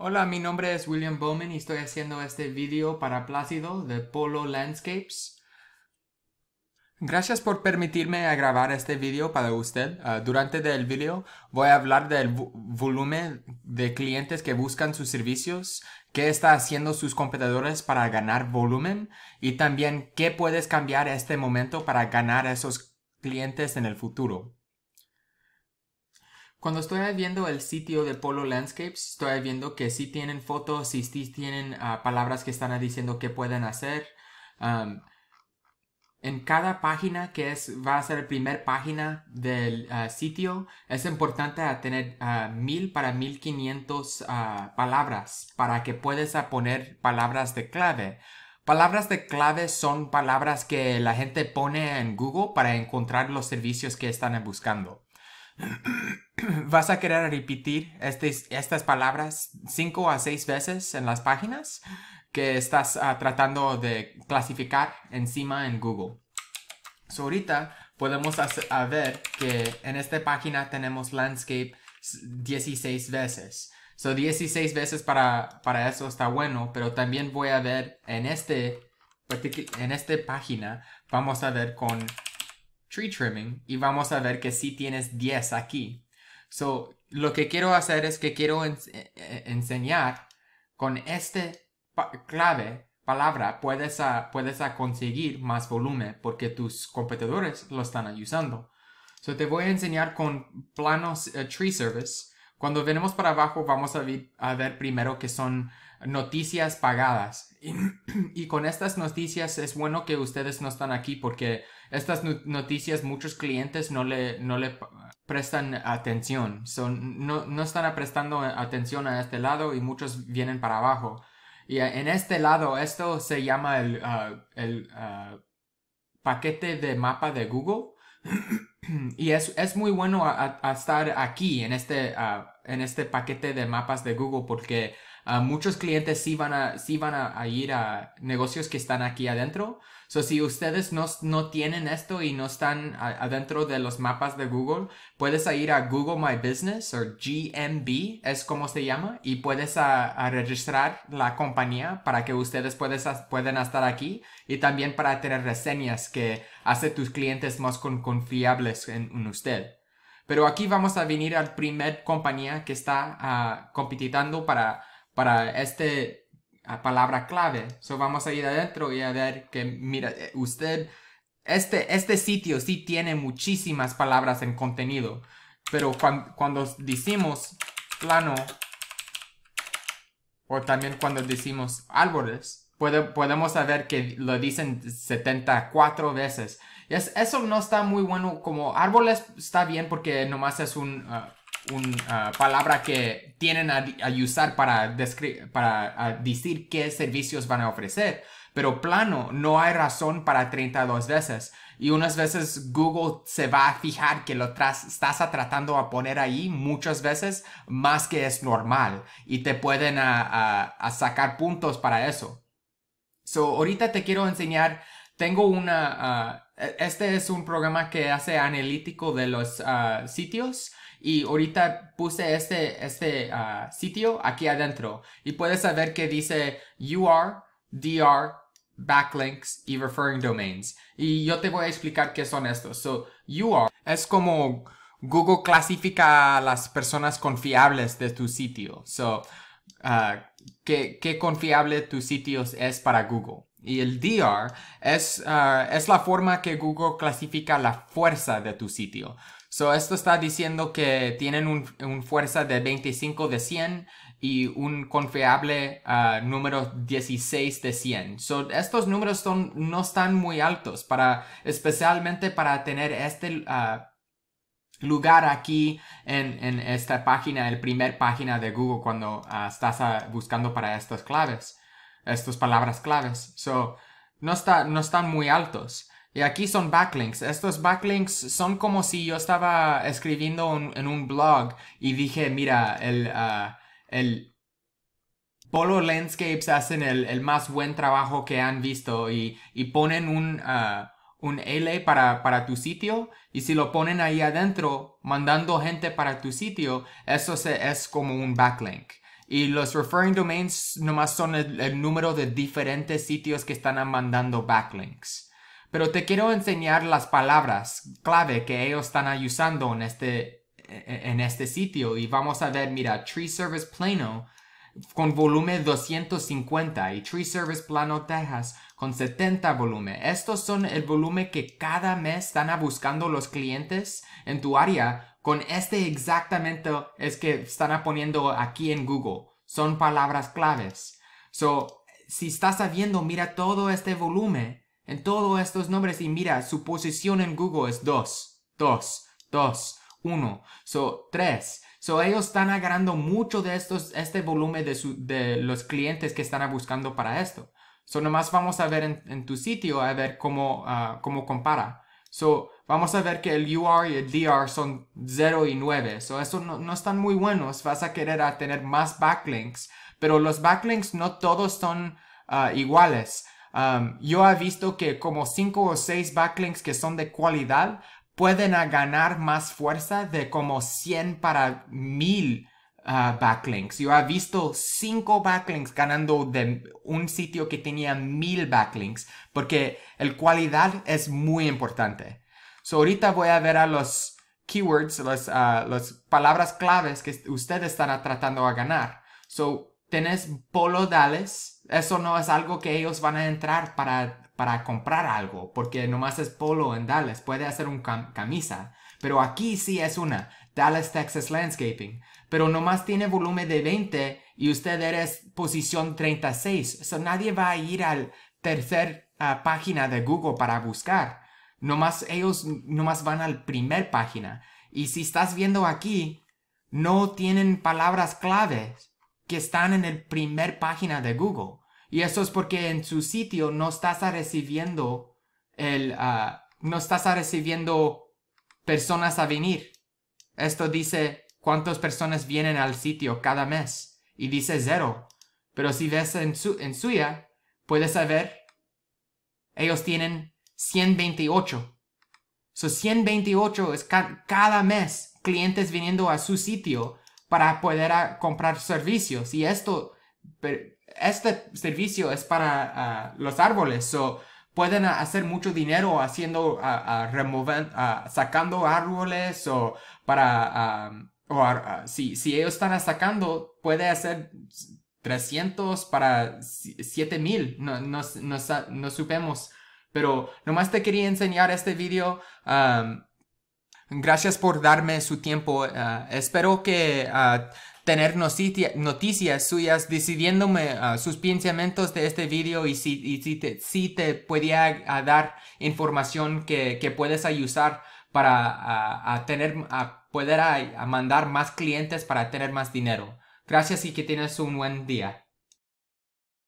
Hola, mi nombre es William Bowman y estoy haciendo este video para Plácido de Polo Landscapes. Gracias por permitirme grabar este video para usted. Ah, durante el video voy a hablar del volumen de clientes que buscan sus servicios, qué está haciendo sus competidores para ganar volumen y también qué puedes cambiar este momento para ganar esos clientes en el futuro. Cuando estoy viendo el sitio de Polo Landscapes, estoy viendo que sí tienen fotos, sí, tienen ah, palabras que están diciendo qué pueden hacer. en cada página que es, va a ser la primera página del ah, sitio, es importante tener ah, mil 1000 para 1500 palabras para que puedas poner palabras de clave. Palabras de clave son palabras que la gente pone en Google para encontrar los servicios que están buscando. vas a querer repetir este, estas palabras cinco a seis veces en las páginas que estás ah, tratando de clasificar encima en Google. So, ahorita podemos ver que en esta página tenemos landscape 16 veces. So 16 veces para, para eso está bueno, pero también voy a ver en este en esta página, vamos a ver con tree trimming y vamos a ver que si tienes 10 aquí. So, lo que quiero hacer es que quiero eh, eh, enseñar con este clave, palabra, puedes, a, puedes conseguir más volumen porque tus competidores lo están usando. So, te voy a enseñar con planos eh, tree service. Cuando venimos para abajo vamos a ver primero que son noticias pagadas. Y, con estas noticias es bueno que ustedes no están aquí porque estas noticias muchos clientes no le, no le prestan atención. Son, no, no están prestando atención a este lado y muchos vienen para abajo. Y en este lado, esto se llama el, ah, ah, paquete de mapa de Google. y es, es, muy bueno a, estar aquí en este, ah, en este paquete de mapas de Google porque muchos clientes sí van, a, van a, ir a negocios que están aquí adentro. So, si ustedes no, tienen esto y no están adentro de los mapas de Google, puedes ir a Google My Business o GMB, es como se llama, y puedes a, registrar la compañía para que ustedes puedan estar aquí y también para tener reseñas que hace tus clientes más confiables en, usted. Pero aquí vamos a venir al primer compañía que está uh, ah, compitiendo para para este palabra clave. So vamos a ir adentro y a ver que, mira, eh, usted, este, este sitio sí tiene muchísimas palabras en contenido, pero cuando, decimos plano, o también cuando decimos árboles, podemos saber que lo dicen 74 veces. eso no está muy bueno, como árboles está bien porque nomás es un... Ah, una ah, palabra que tienen a, usar para, para decir qué servicios van a ofrecer. Pero plano, no hay razón para 32 veces. Y unas veces Google se va a fijar que lo estás tratando a poner ahí muchas veces más que es normal. Y te pueden ah, ah, a, sacar puntos para eso. So, ahorita te quiero enseñar, tengo una, e, este es un programa que hace analítico de los sitios y ahorita puse este, este ah, sitio aquí adentro y puedes saber que dice UR, DR, backlinks y referring domains. Y yo te voy a explicar qué son estos. So, UR es como Google clasifica a las personas confiables de tu sitio. So, ah, qué, qué confiable tu sitio es para Google. Y el DR es, ah, es la forma que Google clasifica la fuerza de tu sitio. So, esto está diciendo que tienen un, un fuerza de 25 de 100 y un confiable ah, número 16 de 100. So, estos números son, no están muy altos para, especialmente para tener este ah, lugar aquí en, en, esta página, el primer página de Google cuando ah, estás buscando para estas claves, estas palabras claves. So, no, está, no están muy altos. Y aquí son backlinks. Estos backlinks son como si yo estaba escribiendo en un blog y dije, mira, el, ah, el Polo Landscapes hacen el, el, más buen trabajo que han visto y, y ponen un, ah, un L para, para tu sitio y si lo ponen ahí adentro, mandando gente para tu sitio, eso se, es como un backlink. Y los referring domains nomás son el número de diferentes sitios que están mandando backlinks. Pero te quiero enseñar las palabras clave que ellos están usando en este, e-, en este sitio. Y vamos a ver, mira, Tree Service Plano con volumen 250 y Tree Service Plano Texas con 70 volumen. Estos son el volumen que cada mes están buscando los clientes en tu área con este exactamente es que están poniendo aquí en Google. Son palabras claves. So, si estás sabiendo, mira todo este volumen en todos estos nombres y mira, su posición en Google es 2, 2, 2, 1, so 3. So ellos están agarrando mucho de estos, este volumen de, su, de los clientes que están buscando para esto. So nomás vamos a ver en, tu sitio a ver cómo, ah, cómo compara. So vamos a ver que el UR y el DR son 0 y 9. So eso no, no están muy buenos. Vas a querer a tener más backlinks. Pero los backlinks no todos son ah, iguales yo he visto que como cinco o seis backlinks que son de cualidad pueden ganar más fuerza de como 100 para 1000 ah, backlinks. Yo ha visto cinco backlinks ganando de un sitio que tenía 1000 backlinks porque el cualidad es muy importante. So ahorita voy a ver a los keywords, las, ah, palabras claves que ustedes están tratando a ganar. So polo Dallas? eso no es algo que ellos van a entrar para, para comprar algo, porque nomás es polo en Dallas, puede hacer una camisa, pero aquí sí es una, Dallas Texas Landscaping, pero nomás tiene volumen de 20 y usted eres posición 36, sea, nadie va a ir al tercer ah, página de Google para buscar, nomás ellos nomás van al primer página, y si estás viendo aquí, no tienen palabras claves que están en el primer página de Google. Y eso es porque en su sitio no estás recibiendo el, ah, no estás recibiendo personas a venir. Esto dice cuántas personas vienen al sitio cada mes y dice cero. Pero si ves en, su, en suya, puedes saber, ellos tienen 128. So 128 es cada mes clientes viniendo a su sitio para poder ah, comprar servicios. Y esto, este servicio es para ah, los árboles. So, pueden ah, hacer mucho dinero haciendo, removendo remover, sacando árboles o para, o si, si ellos están sacando, puede hacer 300 para 7000, no, no, no, supemos. Pero nomás te quería enseñar este video Gracias por darme su tiempo. Eh, espero que ah, tener noticias suyas decidiéndome ah, sus pensamientos de este video y si, te, si podía dar información que, puedes ayudar para ah, poder mandar más clientes para tener más dinero. Gracias y que tienes un buen día.